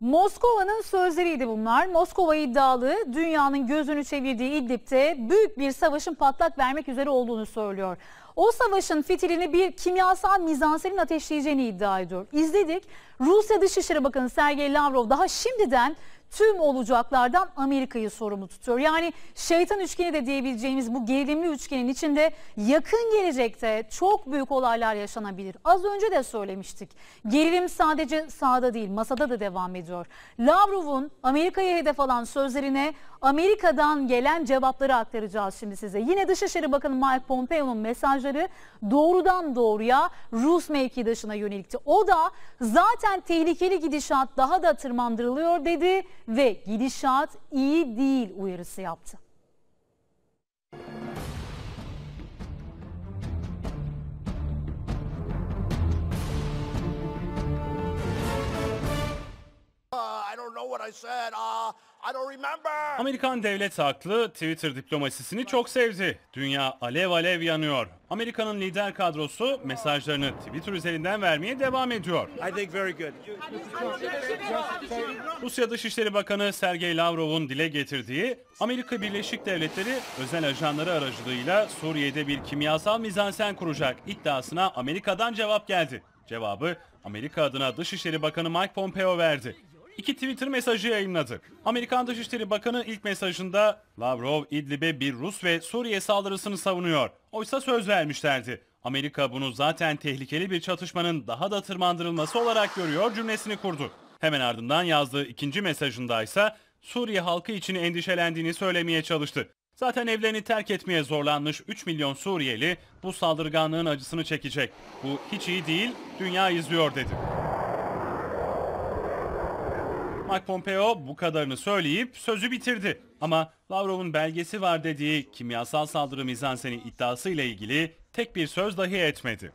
Moskova'nın sözleriydi bunlar. Moskova iddialı dünyanın gözünü çevirdiği İdlib'de büyük bir savaşın patlak vermek üzere olduğunu söylüyor. O savaşın fitilini bir kimyasal mizanserin ateşleyeceğini iddia ediyor. İzledik. Rusya Dışişleri Bakanı Sergey Lavrov daha şimdiden tüm olacaklardan Amerika'yı sorumlu tutuyor. Yani şeytan üçgeni de diyebileceğimiz bu gerilimli üçgenin içinde yakın gelecekte çok büyük olaylar yaşanabilir. Az önce de söylemiştik. Gerilim sadece sahada değil masada da devam ediyor. Lavrov'un Amerika'ya hedef alan sözlerine Amerika'dan gelen cevapları aktaracağız şimdi size. Yine Dışişleri Bakanı Mike Pompeo'nun mesajları doğrudan doğruya Rus mevkidaşına yönelikti. O da zaten tehlikeli gidişat daha da tırmandırılıyor dedi ve gidişat iyi değil uyarısı yaptı. Ah, Amerikan devlet haklı Twitter diplomasisini çok sevdi. Dünya alev alev yanıyor. Amerika'nın lider kadrosu mesajlarını Twitter üzerinden vermeye devam ediyor. Rusya Dışişleri Bakanı Sergey Lavrov'un dile getirdiği Amerika Birleşik Devletleri özel ajanları aracılığıyla Suriye'de bir kimyasal mizansen kuracak iddiasına Amerika'dan cevap geldi. Cevabı Amerika adına Dışişleri Bakanı Mike Pompeo verdi iki Twitter mesajı yayınladı. Amerikan Dışişleri Bakanı ilk mesajında Lavrov İdlib'e bir Rus ve Suriye saldırısını savunuyor. Oysa söz vermişlerdi. Amerika bunu zaten tehlikeli bir çatışmanın daha da tırmandırılması olarak görüyor cümlesini kurdu. Hemen ardından yazdığı ikinci mesajında ise Suriye halkı için endişelendiğini söylemeye çalıştı. Zaten evlerini terk etmeye zorlanmış 3 milyon Suriyeli bu saldırganlığın acısını çekecek. Bu hiç iyi değil, dünya izliyor dedi. Mike Pompeo bu kadarını söyleyip sözü bitirdi. Ama Lavrov'un belgesi var dediği kimyasal saldırı mizanseni iddiası ile ilgili tek bir söz dahi etmedi.